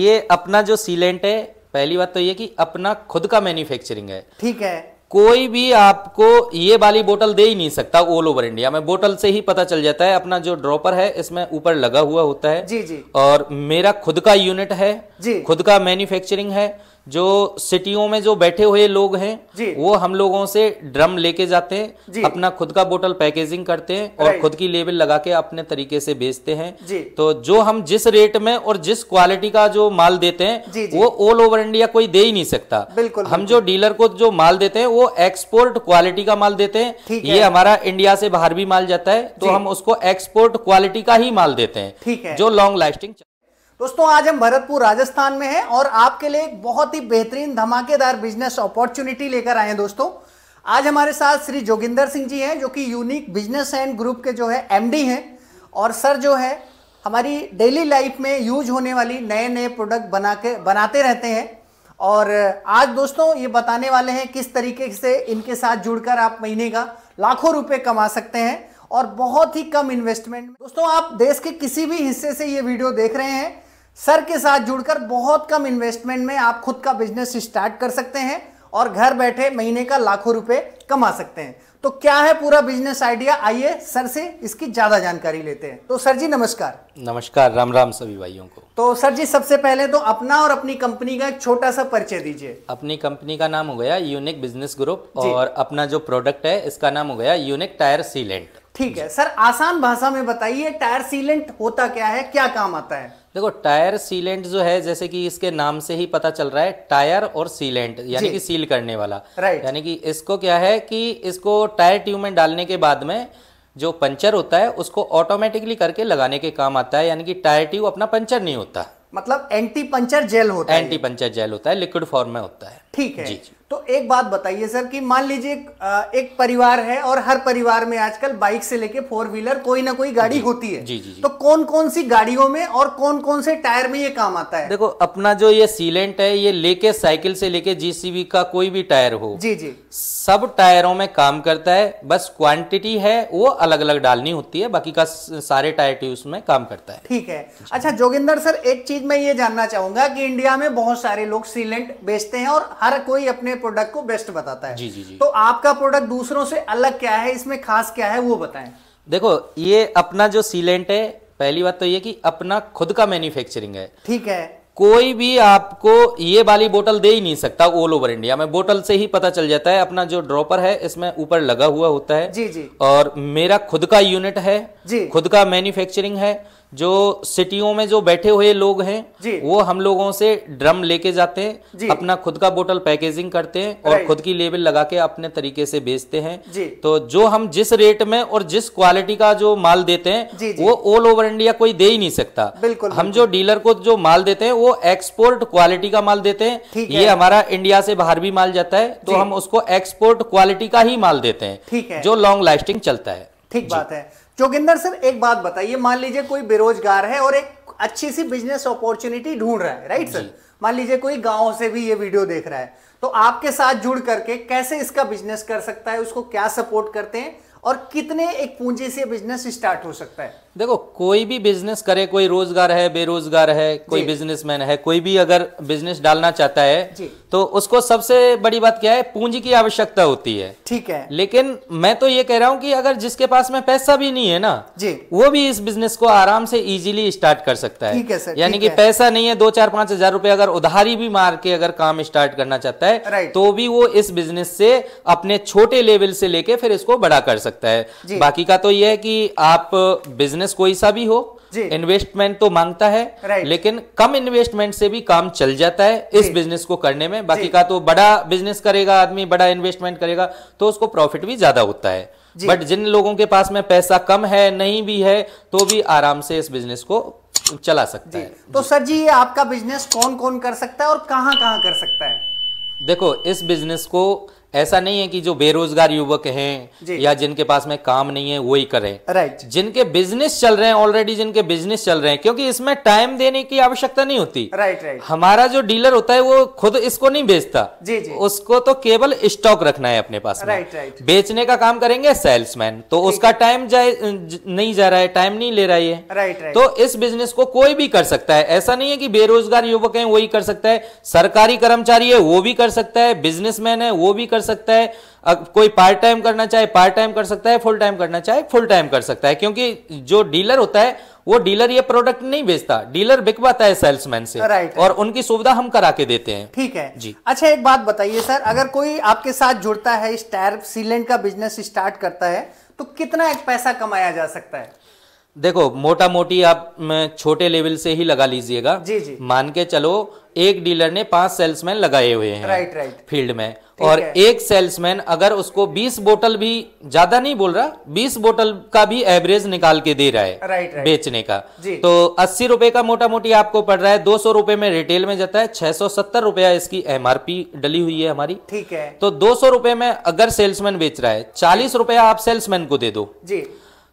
ये अपना जो सीलेंट है पहली बात तो ये कि अपना खुद का मैन्युफैक्चरिंग है ठीक है कोई भी आपको ये वाली बोतल दे ही नहीं सकता ऑल ओवर इंडिया में बोतल से ही पता चल जाता है अपना जो ड्रॉपर है इसमें ऊपर लगा हुआ होता है जी जी और मेरा खुद का यूनिट है जी खुद का मैन्युफैक्चरिंग है जो सिटियों में जो बैठे हुए लोग हैं वो हम लोगों से ड्रम लेके जाते हैं अपना खुद का बोतल पैकेजिंग करते हैं और खुद की लेबल लगा के अपने तरीके से बेचते हैं तो जो हम जिस रेट में और जिस क्वालिटी का जो माल देते हैं जी, जी. वो ऑल ओवर इंडिया कोई दे ही नहीं सकता बिल्कुल हम बिल्कुल. जो डीलर को जो माल देते हैं वो एक्सपोर्ट क्वालिटी का माल देते हैं ये हमारा इंडिया से बाहर भी माल जाता है तो हम उसको एक्सपोर्ट क्वालिटी का ही माल देते हैं जो लॉन्ग लास्टिंग दोस्तों आज हम भरतपुर राजस्थान में हैं और आपके लिए एक बहुत ही बेहतरीन धमाकेदार बिजनेस अपॉर्चुनिटी लेकर आए हैं दोस्तों आज हमारे साथ श्री जोगिंदर सिंह जी हैं जो कि यूनिक बिजनेस एंड ग्रुप के जो है एमडी हैं और सर जो है हमारी डेली लाइफ में यूज होने वाली नए नए प्रोडक्ट बना के बनाते रहते हैं और आज दोस्तों ये बताने वाले हैं किस तरीके से इनके साथ जुड़कर आप महीने का लाखों रुपए कमा सकते हैं और बहुत ही कम इन्वेस्टमेंट दोस्तों आप देश के किसी भी हिस्से से ये वीडियो देख रहे हैं सर के साथ जुड़कर बहुत कम इन्वेस्टमेंट में आप खुद का बिजनेस स्टार्ट कर सकते हैं और घर बैठे महीने का लाखों रुपए कमा सकते हैं तो क्या है पूरा बिजनेस आइडिया आइए सर से इसकी ज्यादा जानकारी लेते हैं तो सर जी नमस्कार नमस्कार राम राम सभी भाइयों को तो सर जी सबसे पहले तो अपना और अपनी कंपनी का एक छोटा सा परिचय दीजिए अपनी कंपनी का नाम हो गया यूनिक बिजनेस ग्रुप और अपना जो प्रोडक्ट है इसका नाम हो गया यूनिक टायर सीलेंट ठीक है सर आसान भाषा में बताइए टायर सीलेंट होता क्या है क्या काम आता है देखो टायर सीलेंट जो है जैसे कि इसके नाम से ही पता चल रहा है टायर और सीलेंट यानी कि सील करने वाला राइट यानी कि इसको क्या है कि इसको टायर ट्यूब में डालने के बाद में जो पंचर होता है उसको ऑटोमेटिकली करके लगाने के काम आता है यानी कि टायर ट्यूब अपना पंचर नहीं होता मतलब एंटी पंचर जेल होता है एंटी पंचर जेल होता है लिक्विड फॉर्म में होता है ठीक है जी जी तो एक बात बताइए सर कि मान लीजिए एक परिवार है और हर परिवार में आजकल बाइक से लेके फोर व्हीलर कोई ना कोई गाड़ी होती है जी जी, जी तो कौन कौन सी गाड़ियों में और कौन कौन से टायर में ये काम आता है देखो अपना जो ये सीलेंट है ये लेके साइकिल से लेके जीसीबी का कोई भी टायर हो जी जी सब टायरों में काम करता है बस क्वांटिटी है वो अलग अलग डालनी होती है बाकी का सारे टायर ट्यूब में काम करता है ठीक है अच्छा जोगिंदर सर एक चीज मैं ये जानना चाहूंगा कि इंडिया में बहुत सारे लोग सीलेंट बेचते हैं और हर कोई अपने प्रोडक्ट को बेस्ट बताता है जी जी जी तो आपका प्रोडक्ट दूसरों से अलग क्या है इसमें खास क्या है वो बताएं देखो ये अपना जो सीलेंट है पहली बात तो ये कि अपना खुद का मैन्युफैक्चरिंग है ठीक है कोई भी आपको ये वाली बोतल दे ही नहीं सकता ऑल ओवर इंडिया में बोतल से ही पता चल जाता है अपना जो ड्रॉपर है इसमें ऊपर लगा हुआ होता है जी जी और मेरा खुद का यूनिट है जी खुद का मैन्युफैक्चरिंग है जो सिटियों में जो बैठे हुए लोग हैं वो हम लोगों से ड्रम लेके जाते हैं अपना खुद का बोतल पैकेजिंग करते हैं और खुद की लेबल लगा के अपने तरीके से बेचते हैं तो जो हम जिस रेट में और जिस क्वालिटी का जो माल देते हैं वो ऑल ओवर इंडिया कोई दे ही नहीं सकता बिल्कुल हम जो डीलर को जो माल देते हैं वो एक्सपोर्ट क्वालिटी का माल देते हैं ये हमारा इंडिया से बाहर भी माल जाता है तो हम उसको एक्सपोर्ट क्वालिटी का ही माल देते हैं जो लॉन्ग लास्टिंग चलता है ठीक बात है जोगिंदर सर एक बात बताइए मान लीजिए कोई बेरोजगार है और एक अच्छी सी बिजनेस अपॉर्चुनिटी ढूंढ रहा है राइट सर मान लीजिए कोई गांव से भी ये वीडियो देख रहा है तो आपके साथ जुड़ करके कैसे इसका बिजनेस कर सकता है उसको क्या सपोर्ट करते हैं और कितने एक पूंजी से बिजनेस स्टार्ट हो सकता है देखो कोई भी बिजनेस करे कोई रोजगार है बेरोजगार है कोई बिजनेसमैन है कोई भी अगर बिजनेस डालना चाहता है तो उसको सबसे बड़ी बात क्या है पूंजी की आवश्यकता होती है ठीक है लेकिन मैं तो ये कह रहा हूँ कि अगर जिसके पास में पैसा भी नहीं है ना जी वो भी इस बिजनेस को आराम से इजीली स्टार्ट कर सकता है ठीक है सर यानी कि पैसा नहीं है दो चार पांच हजार रुपए अगर उधारी भी मार के अगर काम स्टार्ट करना चाहता है तो भी वो इस बिजनेस से अपने छोटे लेवल से लेके फिर इसको बड़ा कर सकता है बाकी का तो यह है कि आप बिजनेस बिजनेस कोई सा भी हो इन्वेस्टमेंट तो मांगता है लेकिन कम इन्वेस्टमेंट से भी काम चल जाता है इस बिजनेस को करने में बाकी का तो बड़ा बिजनेस करेगा आदमी बड़ा इन्वेस्टमेंट करेगा तो उसको प्रॉफिट भी ज्यादा होता है बट जिन लोगों के पास में पैसा कम है नहीं भी है तो भी आराम से इस बिजनेस को चला सकते हैं तो सर जी ये आपका बिजनेस कौन कौन कर सकता है और कहां कहाँ कर सकता है देखो इस बिजनेस को ऐसा नहीं है कि जो बेरोजगार युवक हैं या जिनके पास में काम नहीं है वही करें राइट जिनके बिजनेस चल रहे हैं ऑलरेडी जिनके बिजनेस चल रहे हैं क्योंकि इसमें टाइम देने की आवश्यकता नहीं होती राइट राइट हमारा जो डीलर होता है वो खुद इसको नहीं बेचता जी जी उसको तो केवल स्टॉक रखना है अपने पास राइट राइट बेचने का काम करेंगे सेल्समैन तो उसका टाइम नहीं जा रहा है टाइम नहीं ले रहा है राइट राइट तो इस बिजनेस को कोई भी कर सकता है ऐसा नहीं है कि बेरोजगार युवक है वही कर सकता है सरकारी कर्मचारी है वो भी कर सकता है बिजनेसमैन है वो भी कर सकता है कोई पार्ट टाइम करना चाहे पार्ट टाइम कर सकता है फुल टाइम करना चाहे फुल टाइम कर सकता है क्योंकि जो डीलर होता है वो डीलर ये प्रोडक्ट नहीं बेचता डीलर बिकवाता है सेल्समैन से राइट और उनकी सुविधा हम करा के देते हैं ठीक है जी अच्छा एक बात बताइए सर अगर कोई आपके साथ जुड़ता है इस टायर सीलेंट का बिजनेस स्टार्ट करता है तो कितना एक पैसा कमाया जा सकता है देखो मोटा मोटी आप छोटे लेवल से ही लगा लीजिएगा जी जी मान के चलो एक डीलर ने पांच सेल्समैन लगाए हुए हैं राइट राइट फील्ड में और एक सेल्समैन अगर उसको 20 बोतल भी ज्यादा नहीं बोल रहा 20 बोतल का भी एवरेज निकाल के दे रहा है राइट, राइट, बेचने का तो अस्सी रुपए का मोटा मोटी आपको पड़ रहा है दो सौ रुपए में रिटेल में जाता है छह सौ सत्तर रुपया इसकी एमआरपी डली हुई है हमारी ठीक है तो दो सौ रुपए में अगर सेल्समैन बेच रहा है चालीस रुपया आप सेल्समैन को दे दो जी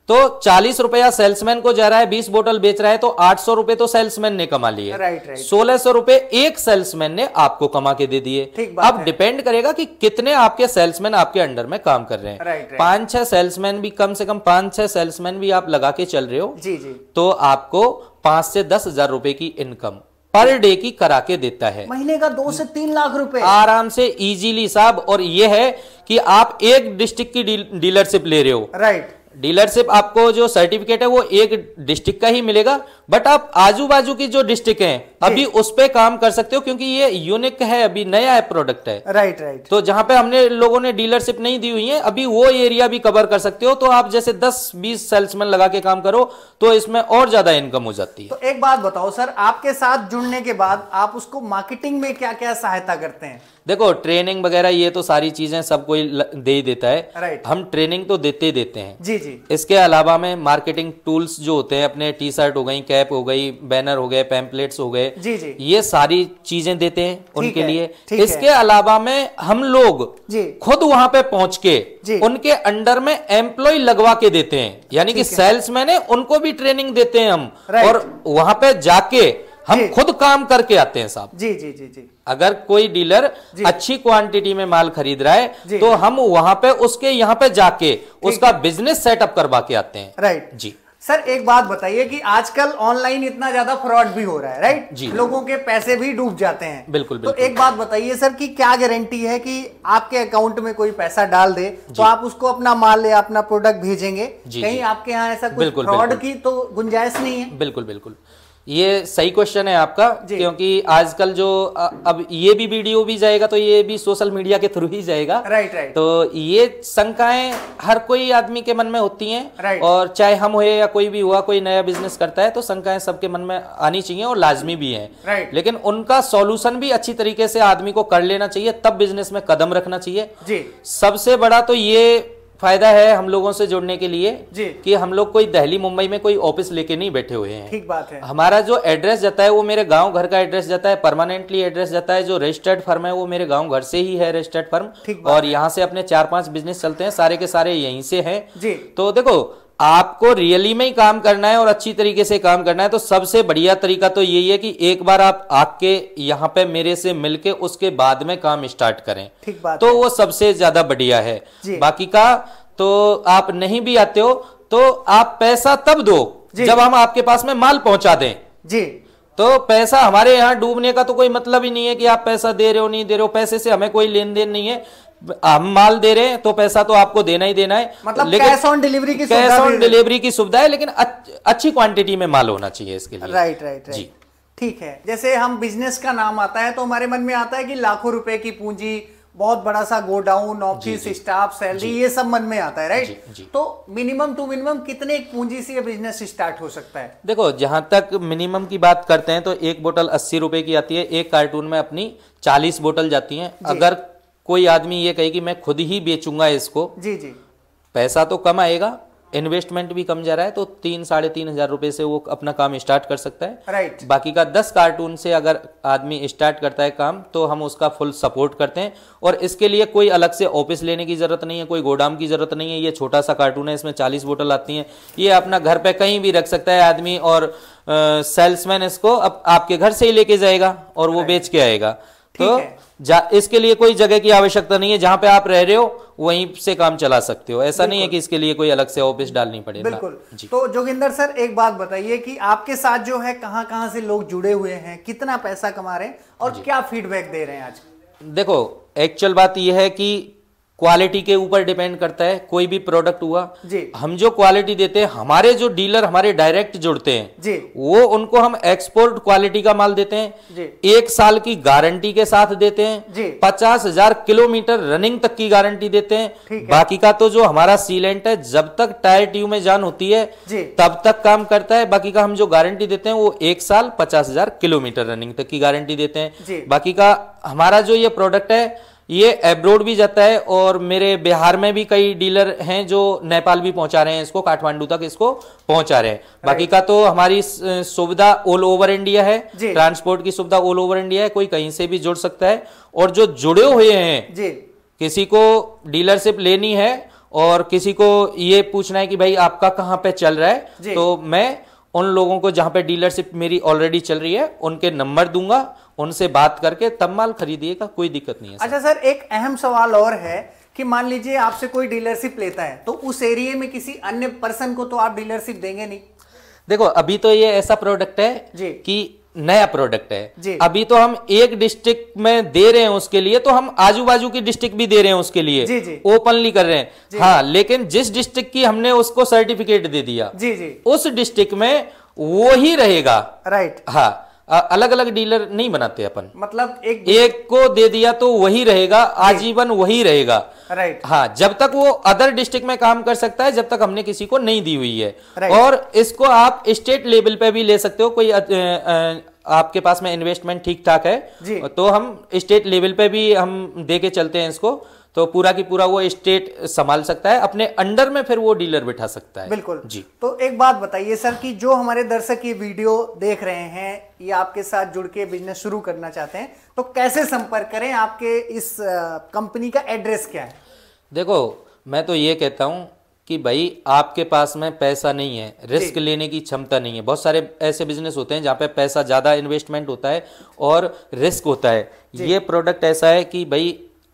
तो चालीस रुपया सेल्समैन को जा रहा है बीस बोतल बेच रहा है तो आठ सौ रुपए तो सेल्समैन ने कमा लिए राइट राइट सोलह सौ रुपए एक सेल्समैन ने आपको कमा के दे दिए अब डिपेंड करेगा कि कितने आपके सेल्समैन आपके अंडर में काम कर रहे हैं पांच छह सेल्समैन भी कम से कम पांच छह सेल्समैन भी आप लगा के चल रहे हो जी जी तो आपको पांच से दस हजार रुपए की इनकम पर डे की करा के देता है महीने का दो से तीन लाख रुपए आराम से इजीली साहब और ये है कि आप एक डिस्ट्रिक्ट की डीलरशिप ले रहे हो राइट डीलरशिप आपको जो सर्टिफिकेट है वो एक डिस्ट्रिक्ट का ही मिलेगा बट आप आजू बाजू की जो डिस्ट्रिक्ट है अभी उस पर काम कर सकते हो क्योंकि ये यूनिक है अभी नया है प्रोडक्ट है राइट राइट तो जहां पे हमने लोगों ने डीलरशिप नहीं दी हुई है अभी वो एरिया भी कवर कर सकते हो तो आप जैसे 10-20 सेल्समैन लगा के काम करो तो इसमें और ज्यादा इनकम हो जाती है तो एक बात बताओ सर आपके साथ जुड़ने के बाद आप उसको मार्केटिंग में क्या क्या सहायता करते हैं देखो ट्रेनिंग वगैरह ये तो सारी चीजें सब कोई दे ही देता है right. हम ट्रेनिंग तो देते ही देते हैं जी जी इसके अलावा में मार्केटिंग टूल्स जो होते हैं अपने टी शर्ट हो गई कैप हो गई बैनर हो गए पैम्पलेट्स हो गए जी जी ये सारी चीजें देते हैं उनके लिए इसके अलावा में हम लोग खुद वहां पे पहुंच के उनके अंडर में एम्प्लॉय लगवा के देते हैं यानी कि सेल्समैन है उनको भी ट्रेनिंग देते हैं हम और वहां पे जाके हम खुद काम करके आते हैं साहब जी जी जी जी अगर कोई डीलर अच्छी क्वांटिटी में माल खरीद रहा है तो हम वहां पे उसके यहाँ पे जाके उसका बिजनेस सेटअप करवा के आते हैं राइट जी सर एक बात बताइए कि आजकल ऑनलाइन इतना ज्यादा फ्रॉड भी हो रहा है राइट जी लोगों के पैसे भी डूब जाते हैं बिल्कुल, तो बिल्कुल तो एक बात बताइए सर कि क्या गारंटी है कि आपके अकाउंट में कोई पैसा डाल दे तो आप उसको अपना माल या अपना प्रोडक्ट भेजेंगे कहीं आपके यहाँ ऐसा कुछ फ्रॉड की तो गुंजाइश नहीं है बिल्कुल बिल्कुल ये सही क्वेश्चन है आपका क्योंकि आजकल जो अब ये भी वीडियो भी जाएगा तो ये भी सोशल मीडिया के थ्रू ही जाएगा राइट राइट तो ये शंकाएं हर कोई आदमी के मन में होती हैं और चाहे हम हुए या कोई भी हुआ कोई नया बिजनेस करता है तो शंकाएं सबके मन में आनी चाहिए और लाजमी भी है लेकिन उनका सोल्यूशन भी अच्छी तरीके से आदमी को कर लेना चाहिए तब बिजनेस में कदम रखना चाहिए सबसे बड़ा तो ये फायदा है हम लोगों से जुड़ने के लिए जी। कि हम लोग कोई दहली मुंबई में कोई ऑफिस लेके नहीं बैठे हुए हैं ठीक बात है हमारा जो एड्रेस जाता है वो मेरे गांव घर का एड्रेस जाता है परमानेंटली एड्रेस जाता है जो रजिस्टर्ड फर्म है वो मेरे गांव घर से ही है रजिस्टर्ड फर्म और यहाँ से अपने चार पांच बिजनेस चलते हैं सारे के सारे यहीं से है तो देखो आपको रियली में ही काम करना है और अच्छी तरीके से काम करना है तो सबसे बढ़िया तरीका तो यही है कि एक बार आप आके यहाँ पे मेरे से मिलके उसके बाद में काम स्टार्ट करें ठीक बात तो वो सबसे ज्यादा बढ़िया है बाकी का तो आप नहीं भी आते हो तो आप पैसा तब दो जब हम आपके पास में माल पहुंचा दें जी तो पैसा हमारे यहां डूबने का तो कोई मतलब ही नहीं है कि आप पैसा दे रहे हो नहीं दे रहे हो पैसे से हमें कोई लेन देन नहीं है हम माल दे रहे हैं तो पैसा तो आपको देना ही देना है मतलब कैश ऑन डिलीवरी की कैश ऑन डिलीवरी की सुविधा है लेकिन अच्छी क्वांटिटी में माल होना चाहिए इसके लिए राइट राइट राइट ठीक है जैसे हम बिजनेस का नाम आता है तो हमारे मन में आता है कि लाखों रुपए की पूंजी बहुत बड़ा सा गोडाउन ऑफिस स्टाफ सैलरी ये सब मन में आता है राइट जी, जी. तो मिनिमम टू मिनिमम कितने पूंजी से बिजनेस स्टार्ट हो सकता है देखो जहां तक मिनिमम की बात करते हैं तो एक बोतल अस्सी रुपए की आती है एक कार्टून में अपनी चालीस बोतल जाती है अगर कोई आदमी ये कहे कि मैं खुद ही बेचूंगा इसको जी जी पैसा तो कम आएगा इन्वेस्टमेंट भी कम जा रहा है तो तीन साढ़े तीन हजार रुपए से वो अपना काम स्टार्ट कर सकता है राइट right. बाकी का दस कार्टून से अगर आदमी स्टार्ट करता है काम तो हम उसका फुल सपोर्ट करते हैं और इसके लिए कोई अलग से ऑफिस लेने की जरूरत नहीं है कोई गोडाम की जरूरत नहीं है ये छोटा सा कार्टून है इसमें चालीस बोटल आती है ये अपना घर पे कहीं भी रख सकता है आदमी और सेल्समैन इसको अब आपके घर से ही लेके जाएगा और वो right. बेच के आएगा तो इसके लिए कोई जगह की आवश्यकता नहीं है जहां पे आप रह रहे हो वहीं से काम चला सकते हो ऐसा नहीं है कि इसके लिए कोई अलग से ऑफिस डालनी पड़ेगी बिल्कुल तो जोगिंदर सर एक बात बताइए कि आपके साथ जो है कहाँ कहाँ से लोग जुड़े हुए हैं कितना पैसा कमा रहे हैं और क्या फीडबैक दे रहे हैं आज देखो एक्चुअल बात यह है कि क्वालिटी के ऊपर डिपेंड करता है कोई भी प्रोडक्ट हुआ जी हम जो क्वालिटी देते हैं हमारे जो डीलर हमारे डायरेक्ट जुड़ते हैं जी वो उनको हम एक्सपोर्ट क्वालिटी का माल देते हैं जी एक साल की गारंटी के साथ देते हैं जी पचास हजार किलोमीटर रनिंग तक की गारंटी देते हैं है। बाकी का तो जो हमारा सीलेंट है जब तक टायर ट्यूब में जान होती है तब तक काम करता है बाकी का हम जो गारंटी देते हैं वो एक साल पचास हजार किलोमीटर रनिंग तक की गारंटी देते हैं बाकी का हमारा जो ये प्रोडक्ट है ये एब्रोड भी जाता है और मेरे बिहार में भी कई डीलर हैं जो नेपाल भी पहुंचा रहे हैं इसको काठमांडू तक इसको पहुंचा रहे हैं बाकी का तो हमारी सुविधा ऑल ओवर इंडिया है ट्रांसपोर्ट की सुविधा ऑल ओवर इंडिया है कोई कहीं से भी जुड़ सकता है और जो जुड़े हुए हैं किसी को डीलरशिप लेनी है और किसी को ये पूछना है कि भाई आपका कहाँ पे चल रहा है तो मैं उन लोगों को जहाँ पे डीलरशिप मेरी ऑलरेडी चल रही है उनके नंबर दूंगा उनसे बात करके तब माल खरीदिएगा कोई दिक्कत नहीं है अच्छा सर एक अहम सवाल और है कि मान लीजिए आपसे कोई डीलरशिप लेता है तो उस एरिया में किसी अन्य पर्सन को तो आप डीलरशिप देंगे नहीं देखो अभी तो ये ऐसा प्रोडक्ट है जी कि नया प्रोडक्ट है अभी तो हम एक डिस्ट्रिक्ट में दे रहे हैं उसके लिए तो हम आजू बाजू की डिस्ट्रिक्ट भी दे रहे हैं उसके लिए जी जी ओपनली कर रहे हैं हाँ लेकिन जिस डिस्ट्रिक्ट की हमने उसको सर्टिफिकेट दे दिया जी जी उस डिस्ट्रिक्ट में वो ही रहेगा राइट हाँ अलग अलग डीलर नहीं बनाते अपन मतलब एक एक को दे दिया तो वही रहेगा आजीवन वही रहेगा राइट हाँ जब तक वो अदर डिस्ट्रिक्ट में काम कर सकता है जब तक हमने किसी को नहीं दी हुई है और इसको आप स्टेट लेवल पे भी ले सकते हो कोई आपके पास में इन्वेस्टमेंट ठीक ठाक है तो हम स्टेट लेवल पे भी हम दे के चलते हैं इसको तो पूरा की पूरा वो स्टेट संभाल सकता है अपने अंडर में फिर वो डीलर बैठा सकता है बिल्कुल जी तो एक बात बताइए सर कि जो हमारे दर्शक ये वीडियो देख रहे हैं ये आपके साथ जुड़ के बिजनेस शुरू करना चाहते हैं तो कैसे संपर्क करें आपके इस कंपनी का एड्रेस क्या है देखो मैं तो ये कहता हूँ कि भाई आपके पास में पैसा नहीं है रिस्क लेने की क्षमता नहीं है बहुत सारे ऐसे बिजनेस होते हैं जहाँ पे पैसा ज़्यादा इन्वेस्टमेंट होता है और रिस्क होता है ये प्रोडक्ट ऐसा है कि भाई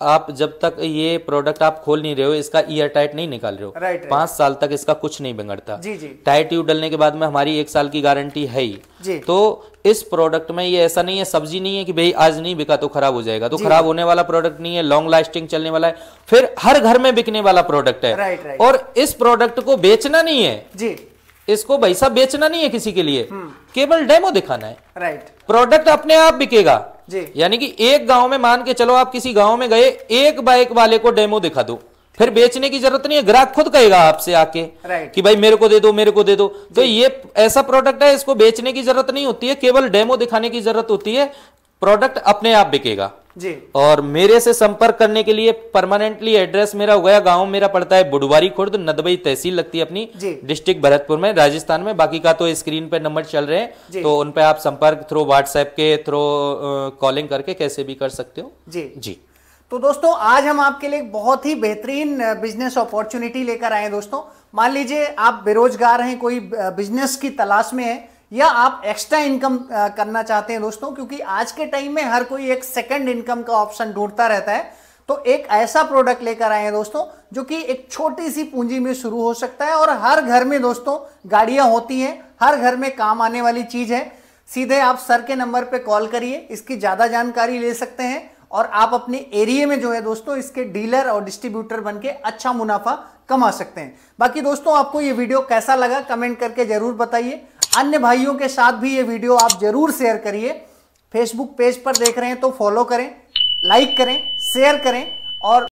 आप जब तक ये प्रोडक्ट आप खोल नहीं रहे हो इसका ईयर टाइट नहीं निकाल रहे हो राइट, पांच साल तक इसका कुछ नहीं बिगड़ता जी जी टाइट यू डलने के बाद में हमारी एक साल की गारंटी है ही जी। तो इस प्रोडक्ट में ये ऐसा नहीं है सब्जी नहीं है कि भाई आज नहीं बिका तो खराब हो जाएगा तो खराब होने वाला प्रोडक्ट नहीं है लॉन्ग लास्टिंग चलने वाला है फिर हर घर में बिकने वाला प्रोडक्ट है राइट, राइट। और इस प्रोडक्ट को बेचना नहीं है जी इसको भाई साहब बेचना नहीं है किसी के लिए हम्म। केवल डेमो दिखाना है राइट प्रोडक्ट अपने आप बिकेगा यानी कि एक गांव में मान के चलो आप किसी गांव में गए एक बाइक वाले को डेमो दिखा दो फिर बेचने की जरूरत नहीं है ग्राहक खुद कहेगा आपसे आके कि भाई मेरे को दे दो मेरे को दे दो तो ये ऐसा प्रोडक्ट है इसको बेचने की जरूरत नहीं होती है केवल डेमो दिखाने की जरूरत होती है प्रोडक्ट अपने आप बिकेगा जी और मेरे से संपर्क करने के लिए परमानेंटली एड्रेस मेरा हो गया गांव मेरा पड़ता है बुडवारी खुर्द नदबई तहसील लगती है अपनी डिस्ट्रिक्ट भरतपुर में राजस्थान में बाकी का तो स्क्रीन पे नंबर चल रहे हैं तो उन पे आप संपर्क थ्रू व्हाट्सएप के थ्रू कॉलिंग करके कैसे भी कर सकते हो जी जी तो दोस्तों आज हम आपके लिए बहुत ही बेहतरीन बिजनेस अपॉर्चुनिटी लेकर आए दोस्तों मान लीजिए आप बेरोजगार हैं कोई बिजनेस की तलाश में है या आप एक्स्ट्रा इनकम uh, करना चाहते हैं दोस्तों क्योंकि आज के टाइम में हर कोई एक सेकेंड इनकम का ऑप्शन ढूंढता रहता है तो एक ऐसा प्रोडक्ट लेकर आए हैं दोस्तों जो कि एक छोटी सी पूंजी में शुरू हो सकता है और हर घर में दोस्तों गाड़ियां होती हैं हर घर में काम आने वाली चीज़ है सीधे आप सर के नंबर पर कॉल करिए इसकी ज़्यादा जानकारी ले सकते हैं और आप अपने एरिया में जो है दोस्तों इसके डीलर और डिस्ट्रीब्यूटर बन के अच्छा मुनाफा कमा सकते हैं बाकी दोस्तों आपको ये वीडियो कैसा लगा कमेंट करके जरूर बताइए अन्य भाइयों के साथ भी ये वीडियो आप जरूर शेयर करिए फेसबुक पेज पर देख रहे हैं तो फॉलो करें लाइक करें शेयर करें और